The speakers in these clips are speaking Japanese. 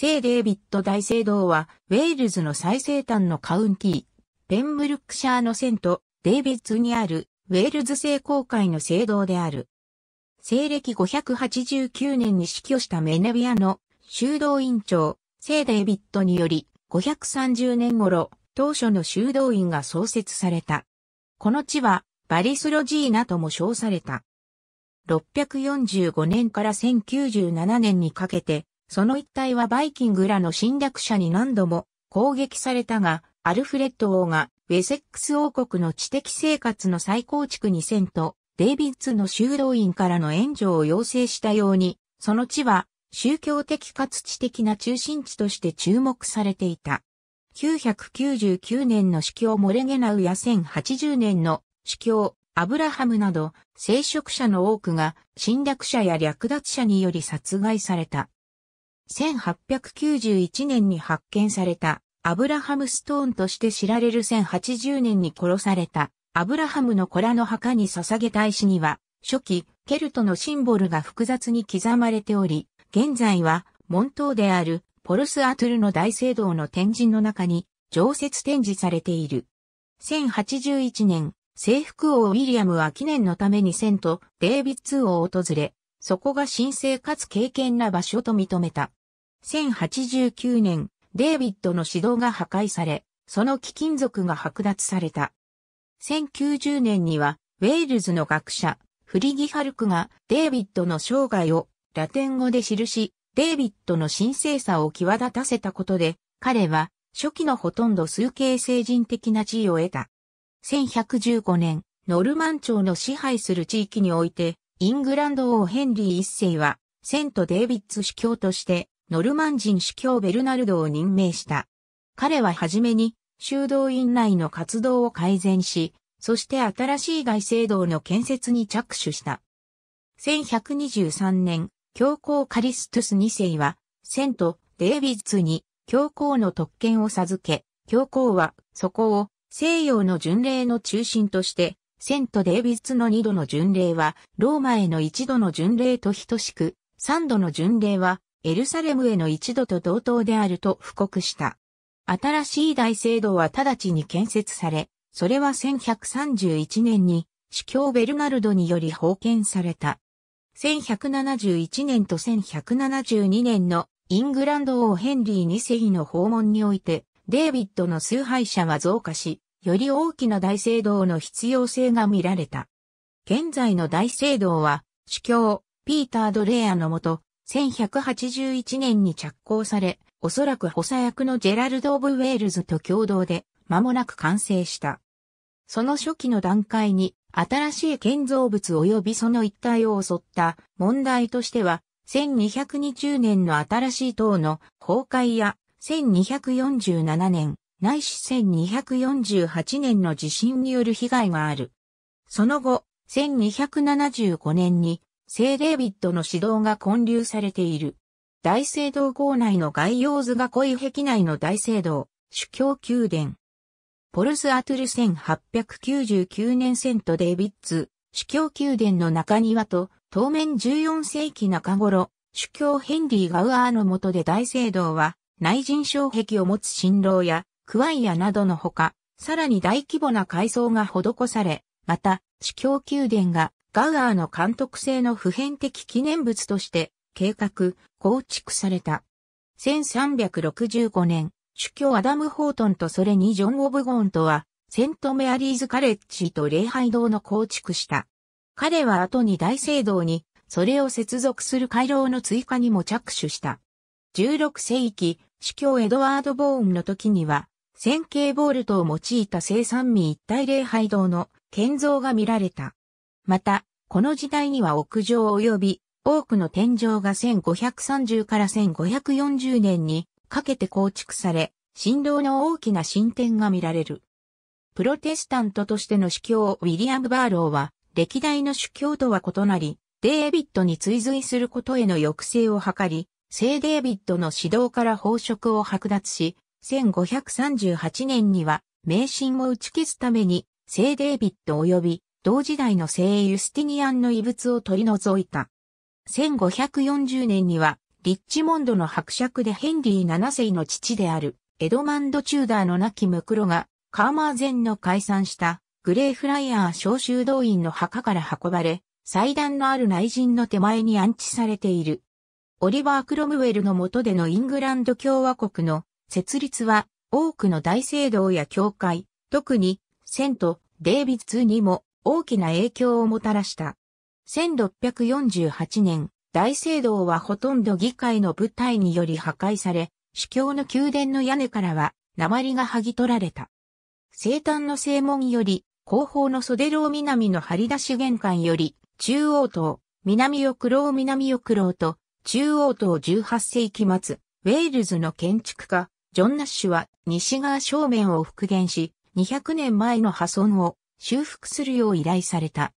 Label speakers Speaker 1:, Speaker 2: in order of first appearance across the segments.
Speaker 1: 聖デイビッド大聖堂は、ウェールズの最西端のカウンティー、ペンブルクシャーのセント、デイビッツにある、ウェールズ聖公会の聖堂である。西暦589年に死去したメネビアの修道院長、聖デイビッドにより、530年頃、当初の修道院が創設された。この地は、バリスロジーナとも称された。645年から1097年にかけて、その一帯はバイキングらの侵略者に何度も攻撃されたが、アルフレッド王がウェセックス王国の知的生活の再構築2000とデイビッツの修道院からの援助を要請したように、その地は宗教的かつ知的な中心地として注目されていた。999年の司教モレゲナウや1080年の司教アブラハムなど、聖職者の多くが侵略者や略奪者により殺害された。1891年に発見されたアブラハム・ストーンとして知られる1080年に殺されたアブラハムの子らの墓に捧げた石には初期ケルトのシンボルが複雑に刻まれており、現在は門頭であるポルス・アトゥルの大聖堂の展示の中に常設展示されている。1081年、征服王ウィリアムは記念のためにセント・デイビッツを訪れ、そこが神聖かつ敬虔な場所と認めた。1089年、デイビッドの指導が破壊され、その貴金属が剥奪された。1090年には、ウェールズの学者、フリギハルクがデイビッドの生涯をラテン語で記し、デイビッドの神聖さを際立たせたことで、彼は初期のほとんど数形成人的な地位を得た。1115年、ノルマン朝の支配する地域において、イングランド王ヘンリー一世は、セント・デイビッツ主教としてノルマン人司教ベルナルドを任命した。彼は初めに、修道院内の活動を改善し、そして新しい外聖道の建設に着手した。1123年、教皇カリストゥス2世は、セント・デイビッツに教皇の特権を授け、教皇はそこを西洋の巡礼の中心として、セント・デイビッツの2度の巡礼はローマへの1度の巡礼と等しく、3度の巡礼はエルサレムへの一度と同等であると布告した。新しい大聖堂は直ちに建設され、それは1131年に、司教ベルナルドにより封建された。1171年と1172年のイングランド王ヘンリー2世の訪問において、デイビッドの崇拝者は増加し、より大きな大聖堂の必要性が見られた。現在の大聖堂は、主教、ピーター・ドレアのもと、1181年に着工され、おそらく補佐役のジェラルド・オブ・ウェールズと共同で、間もなく完成した。その初期の段階に、新しい建造物及びその一体を襲った問題としては、1220年の新しい塔の崩壊や、1247年、ないし1248年の地震による被害がある。その後、1275年に聖デイビッドの指導が混流されている。大聖堂校内の概要図が濃い壁内の大聖堂、主教宮殿。ポルスアトゥル1899年セントデイビッツ、主教宮殿の中庭と、当面14世紀中頃、主教ヘンリー・ガウアーの下で大聖堂は、内人障壁を持つ新郎や、クワイアなどのほか、さらに大規模な改装が施され、また、主教宮殿がバウアーの監督制の普遍的記念物として計画、構築された。1365年、主教アダム・ホートンとそれにジョン・オブゴーンとは、セント・メアリーズ・カレッジと礼拝堂の構築した。彼は後に大聖堂に、それを接続する回廊の追加にも着手した。16世紀、主教エドワード・ボーンの時には、線形ボールトを用いた生産民一体礼拝堂の建造が見られた。また、この時代には屋上及び多くの天井が1530から1540年にかけて構築され、振動の大きな進展が見られる。プロテスタントとしての主教ウィリアム・バーローは、歴代の主教とは異なり、デービッドに追随することへの抑制を図り、聖デービッドの指導から宝飾を剥奪し、1538年には迷信を打ち消すために、聖デービッド及び同時代の聖ユスティニアンの遺物を取り除いた。1540年には、リッチモンドの伯爵でヘンリー7世の父である、エドマンド・チューダーの亡きムクロが、カーマーゼンの解散したグレーフライヤー召集動員の墓から運ばれ、祭壇のある内陣の手前に安置されている。オリバー・クロムウェルの下でのイングランド共和国の設立は多くの大聖堂や教会、特にセント・デイビッツにも大きな影響をもたらした。1648年、大聖堂はほとんど議会の部隊により破壊され、主教の宮殿の屋根からは鉛が剥ぎ取られた。生誕の正門より、後方の袖楼南の張り出し玄関より、中央棟、南翼楼南翼楼と、中央棟18世紀末、ウェールズの建築家、ジョン・ナッシュは西側正面を復元し、200年前の破損を修復するよう依頼された。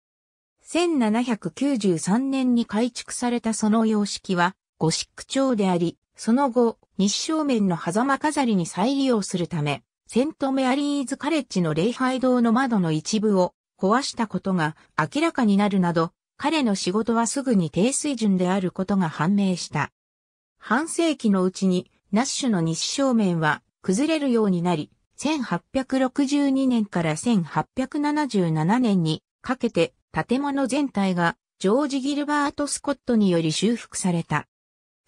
Speaker 1: 1793年に改築されたその様式は、ゴシック調であり、その後、日照面の狭間飾りに再利用するため、セントメアリーズカレッジの礼拝堂の窓の一部を壊したことが明らかになるなど、彼の仕事はすぐに低水準であることが判明した。半世紀のうちに、ナッシュの日照面は崩れるようになり、1862年から1877年にかけて建物全体がジョージ・ギルバート・スコットにより修復された。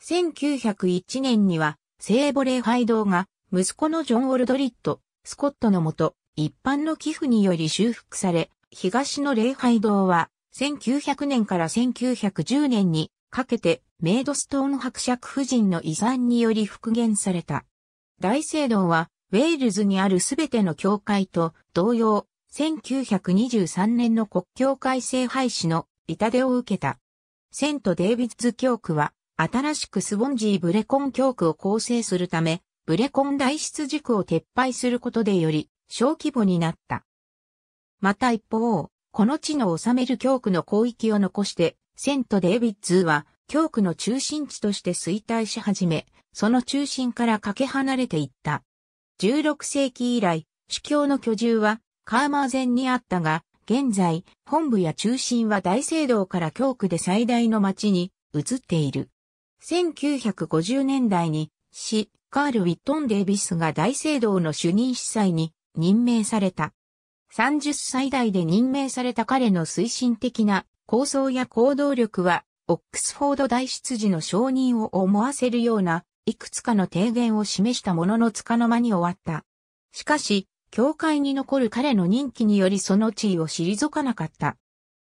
Speaker 1: 1901年には聖母礼拝堂が息子のジョン・オルドリッド・スコットのもと一般の寄付により修復され、東の礼拝堂は1900年から1910年にかけてメイドストーン伯爵夫人の遺産により復元された。大聖堂はウェールズにあるすべての教会と同様、1923年の国教会制廃止の痛手を受けた。セント・デイビッズ教区は、新しくスボンジー・ブレコン教区を構成するため、ブレコン大出軸を撤廃することでより小規模になった。また一方、この地の治める教区の広域を残して、セント・デイビッズは教区の中心地として衰退し始め、その中心からかけ離れていった。16世紀以来、主教の居住はカーマーゼンにあったが、現在、本部や中心は大聖堂から教区で最大の町に移っている。1950年代に、市、カール・ウィットン・デイビスが大聖堂の主任司祭に任命された。30歳代で任命された彼の推進的な構想や行動力は、オックスフォード大執事の承認を思わせるようないくつかの提言を示したものの束の間に終わった。しかし、教会に残る彼の任期によりその地位を退かなかった。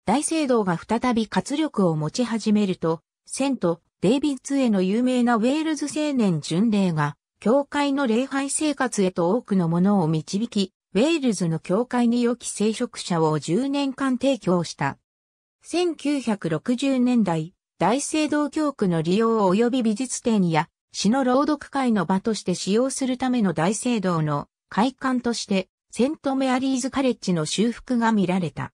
Speaker 1: 大聖堂が再び活力を持ち始めると、セント・デイビッツへの有名なウェールズ青年巡礼が、教会の礼拝生活へと多くのものを導き、ウェールズの教会に良き聖職者を10年間提供した。1960年代、大聖堂教区の利用及び美術展や詩の朗読会の場として使用するための大聖堂の会館として、セントメアリーズカレッジの修復が見られた。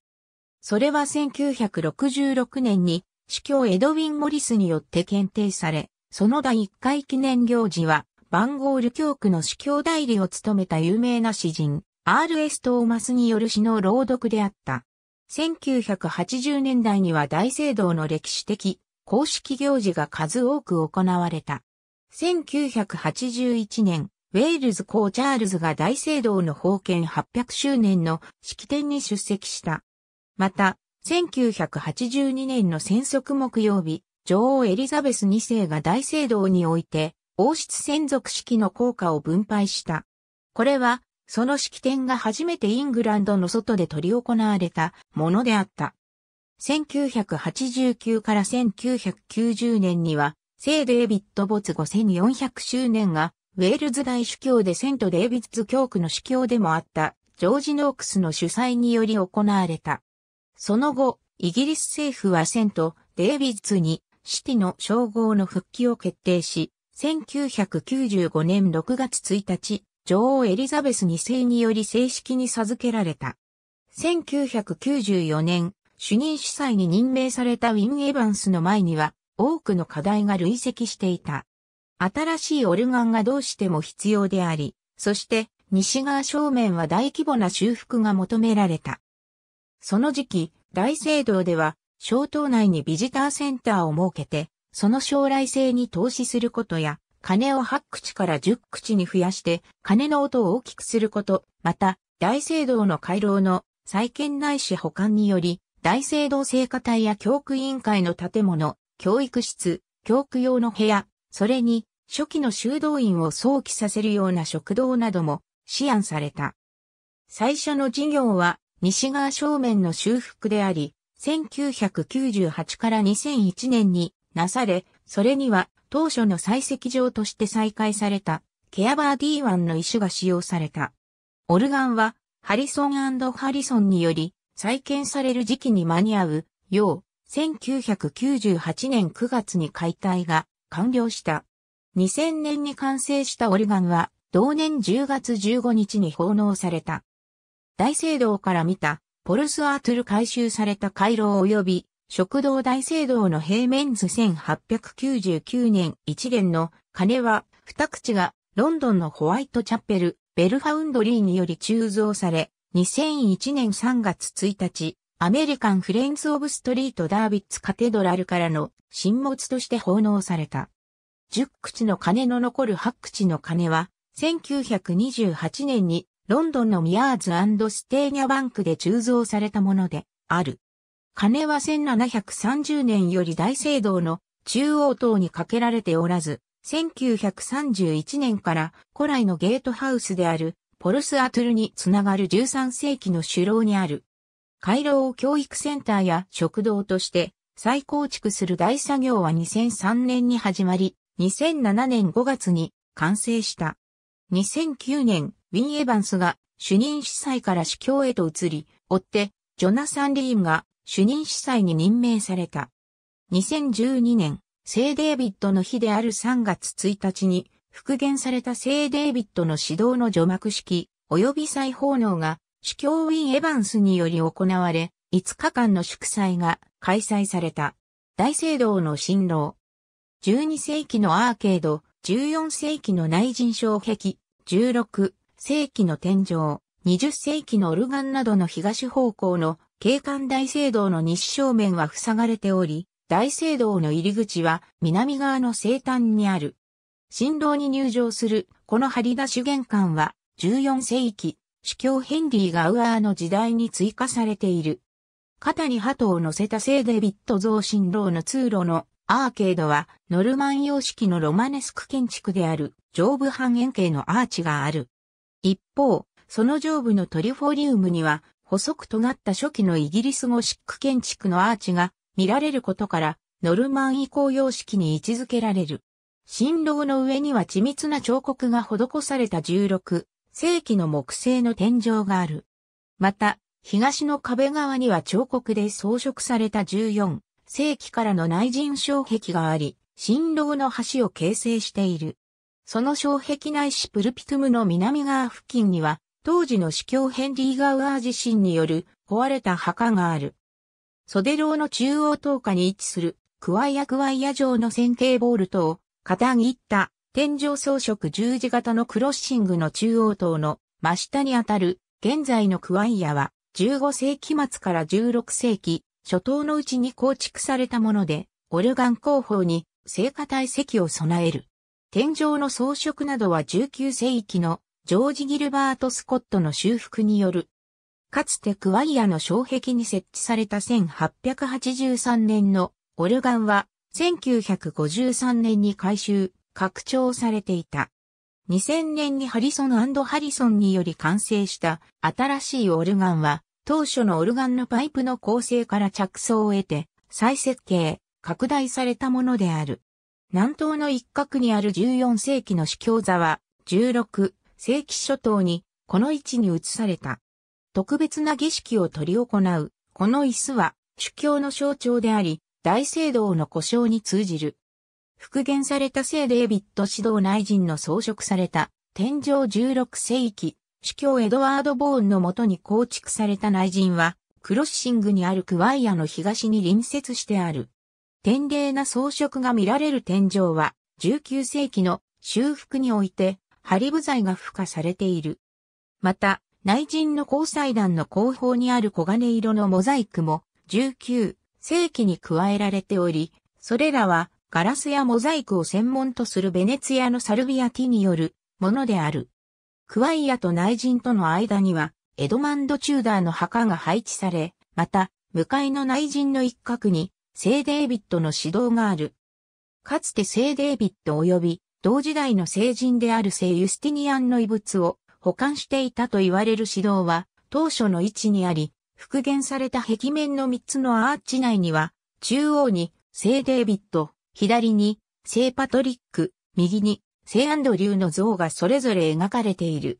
Speaker 1: それは1966年に、司教エドウィン・モリスによって検定され、その第1回記念行事は、バンゴール教区の司教代理を務めた有名な詩人、R.S. トーマスによる詩の朗読であった。1980年代には大聖堂の歴史的、公式行事が数多く行われた。1981年、ウェールズ公チャールズが大聖堂の封建800周年の式典に出席した。また、1982年の戦則木曜日、女王エリザベス2世が大聖堂において、王室専属式の効果を分配した。これは、その式典が初めてイングランドの外で執り行われたものであった。1989から1990年には、聖デイビッド没ツ。1400周年が、ウェールズ大主教でセント・デイビッツ教区の主教でもあった、ジョージ・ノークスの主催により行われた。その後、イギリス政府はセント・デイビッツに、シティの称号の復帰を決定し、1995年6月1日、女王エリザベス2世により正式に授けられた。1994年、主任司祭に任命されたウィン・エヴァンスの前には、多くの課題が累積していた。新しいオルガンがどうしても必要であり、そして西側正面は大規模な修復が求められた。その時期、大聖堂では、小島内にビジターセンターを設けて、その将来性に投資することや、金を8口から10口に増やして、金の音を大きくすること、また、大聖堂の回廊の再建ないし保管により、大聖堂聖歌隊や教区委員会の建物、教育室、教区用の部屋、それに初期の修道院を想起させるような食堂なども思案された。最初の事業は西側正面の修復であり、1998から2001年になされ、それには当初の採石場として再開されたケアバー D1 の石が使用された。オルガンはハリソンハリソンにより再建される時期に間に合うよう1998年9月に解体が完了した。2000年に完成したオルガンは同年10月15日に奉納された。大聖堂から見たポルスアートゥル改修された回廊及び食堂大聖堂の平面図1899年一連の鐘は二口がロンドンのホワイトチャペルベルファウンドリーにより鋳造され2001年3月1日アメリカン・フレンズ・オブ・ストリート・ダービッツ・カテドラルからの新物として奉納された。10口の鐘の残る8口の鐘は、1928年にロンドンのミアーズステーニャバンクで鋳造されたものである。鐘は1730年より大聖堂の中央塔にかけられておらず、1931年から古来のゲートハウスであるポルスアトゥルにつながる13世紀の首楼にある回廊を教育センターや食堂として再構築する大作業は2003年に始まり、2007年5月に完成した。2009年、ウィン・エヴァンスが主任司祭から司教へと移り、追ってジョナサン・リーンが主任司祭に任命された。2012年、聖デービッドの日である3月1日に復元された聖デービッドの指導の除幕式及び再奉納が主教ウィン・エヴァンスにより行われ、5日間の祝祭が開催された。大聖堂の新郎。12世紀のアーケード、14世紀の内人障壁、16世紀の天井、20世紀のオルガンなどの東方向の景観大聖堂の西正面は塞がれており、大聖堂の入り口は南側の西端にある。新郎に入場するこの張り出し玄関は14世紀主教ヘンリーがウアーの時代に追加されている。肩に鳩を乗せた聖デビット増進楼の通路のアーケードはノルマン様式のロマネスク建築である上部半円形のアーチがある。一方、その上部のトリフォリウムには細く尖った初期のイギリスゴシック建築のアーチが見られることからノルマン移行様式に位置づけられる。新郎の上には緻密な彫刻が施された16正規の木製の天井がある。また、東の壁側には彫刻で装飾された14世紀からの内陣障壁があり、新郎の橋を形成している。その障壁内市プルピトゥムの南側付近には、当時の司教ヘンリー・ガウアー地震による壊れた墓がある。袖楼の中央等下に位置するクワイアクワイア城の線形ボールトを、片切った天井装飾十字型のクロッシングの中央塔の真下にあたる現在のクワイヤは15世紀末から16世紀初頭のうちに構築されたもので、オルガン工法に聖火体石を備える。天井の装飾などは19世紀のジョージ・ギルバート・スコットの修復による。かつてクワイヤの障壁に設置された1883年のオルガンは1953年に改修、拡張されていた。2000年にハリソンハリソンにより完成した新しいオルガンは、当初のオルガンのパイプの構成から着想を得て、再設計、拡大されたものである。南東の一角にある14世紀の司教座は、16世紀初頭に、この位置に移された。特別な儀式を取り行う、この椅子は、主教の象徴であり、大聖堂の故障に通じる。復元された聖デービッド指導内陣の装飾された、天井16世紀、主教エドワード・ボーンのもとに構築された内陣は、クロッシングにあるクワイアの東に隣接してある。天礼な装飾が見られる天井は、19世紀の修復において、ハリブ材が付加されている。また、内陣の交際団の後方にある黄金色のモザイクも19世紀に加えられており、それらはガラスやモザイクを専門とするベネツィアのサルビアティによるものである。クワイアと内陣との間には、エドマンド・チューダーの墓が配置され、また、向かいの内陣の一角に、聖デービッドの指導がある。かつて聖デービッド及び、同時代の聖人である聖ユスティニアンの遺物を保管していたと言われる指導は、当初の位置にあり、復元された壁面の3つのアーチ内には、中央に聖デービッド、左に、聖パトリック、右に、聖アンドリューの像がそれぞれ描かれている。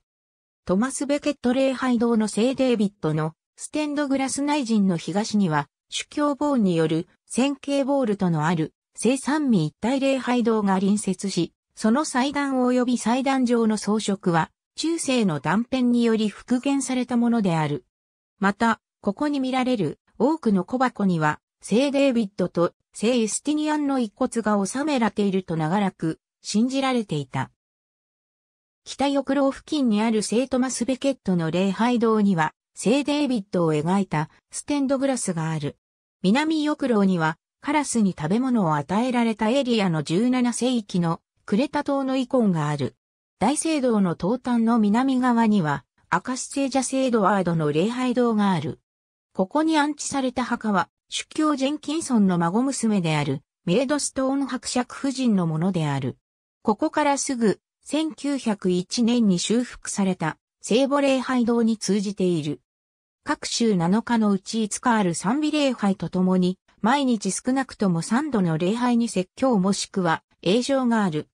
Speaker 1: トマス・ベケット礼拝堂の聖デイビッドのステンドグラス内陣の東には、主教ボーンによる線形ボールとのある聖三味一体礼拝堂が隣接し、その祭壇及び祭壇上の装飾は、中世の断片により復元されたものである。また、ここに見られる多くの小箱には、聖デイビッドと聖ユスティニアンの遺骨が収められていると長らく信じられていた。北翼廊付近にある聖トマス・ベケットの礼拝堂には、聖デイビッドを描いたステンドグラスがある。南翼廊には、カラスに食べ物を与えられたエリアの17世紀のクレタ島のイコンがある。大聖堂の東端の南側には、アカシセージャセイドワードの礼拝堂がある。ここに安置された墓は、主教ジェンキンソンの孫娘である、メイドストーン伯爵夫人のものである。ここからすぐ、1901年に修復された、聖母礼拝堂に通じている。各週7日のうち5日ある賛美礼拝とともに、毎日少なくとも3度の礼拝に説教もしくは、映像がある。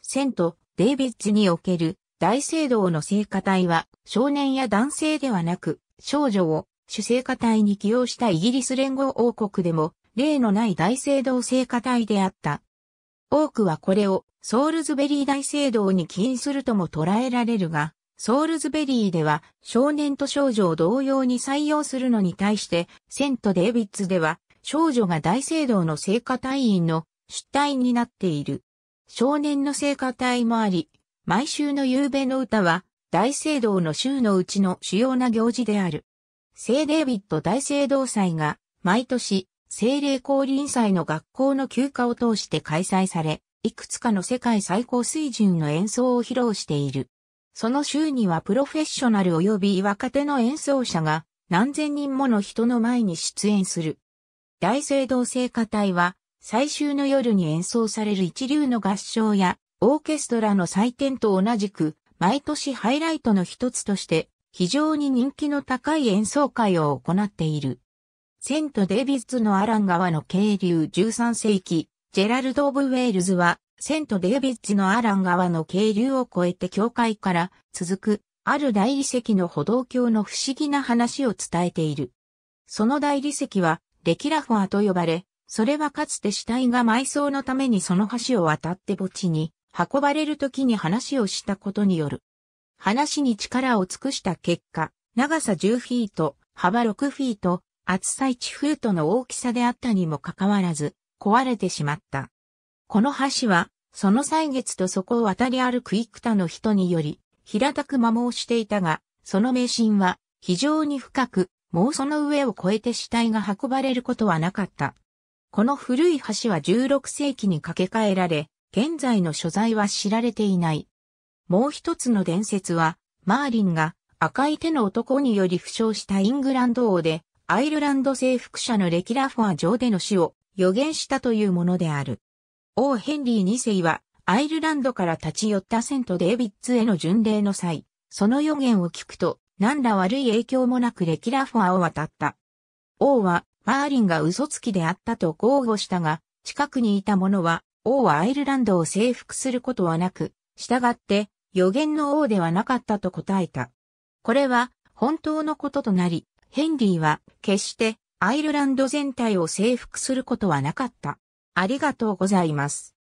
Speaker 1: セント、デイビッズにおける大聖堂の聖歌隊は、少年や男性ではなく、少女を主聖歌隊に起用したイギリス連合王国でも、例のない大聖堂聖歌隊であった。多くはこれをソールズベリー大聖堂に起因するとも捉えられるが、ソールズベリーでは少年と少女を同様に採用するのに対して、セント・デイビッツでは少女が大聖堂の聖歌隊員の出隊になっている。少年の聖歌隊もあり、毎週の夕べの歌は大聖堂の週のうちの主要な行事である。聖デービッド大聖堂祭が毎年聖霊降臨祭の学校の休暇を通して開催され、いくつかの世界最高水準の演奏を披露している。その週にはプロフェッショナル及び若手の演奏者が何千人もの人の前に出演する。大聖堂聖歌隊は最終の夜に演奏される一流の合唱やオーケストラの祭典と同じく毎年ハイライトの一つとして非常に人気の高い演奏会を行っている。セント・デイビッズのアラン川の渓流13世紀、ジェラルド・オブ・ウェールズは、セント・デイビッズのアラン川の渓流を越えて教会から続く、ある大理石の歩道橋の不思議な話を伝えている。その大理石は、レキラフォアと呼ばれ、それはかつて死体が埋葬のためにその橋を渡って墓地に運ばれる時に話をしたことによる。話に力を尽くした結果、長さ10フィート、幅6フィート、厚さ1フートの大きさであったにもかかわらず、壊れてしまった。この橋は、その歳月とそこを渡り歩く幾多の人により、平たく摩耗していたが、その迷信は、非常に深く、もうその上を越えて死体が運ばれることはなかった。この古い橋は16世紀に架け替えられ、現在の所在は知られていない。もう一つの伝説は、マーリンが赤い手の男により負傷したイングランド王で、アイルランド征服者のレキラフォア城での死を予言したというものである。王ヘンリー2世は、アイルランドから立ち寄ったセント・デービッツへの巡礼の際、その予言を聞くと、何ら悪い影響もなくレキラフォアを渡った。王は、マーリンが嘘つきであったと豪語したが、近くにいた者は、王はアイルランドを征服することはなく、従って、予言の王ではなかったと答えた。これは本当のこととなり、ヘンリーは決してアイルランド全体を征服することはなかった。ありがとうございます。